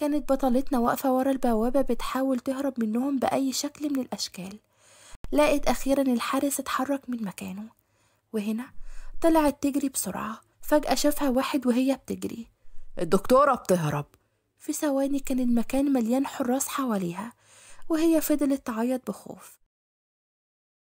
كانت بطلتنا واقفة ورا البوابة بتحاول تهرب منهم بأي شكل من الأشكال لقيت أخيرا الحارس اتحرك من مكانه وهنا طلعت تجري بسرعة فجأة شافها واحد وهي بتجري الدكتورة بتهرب في ثواني كان المكان مليان حراس حواليها وهي فضلت تعيط بخوف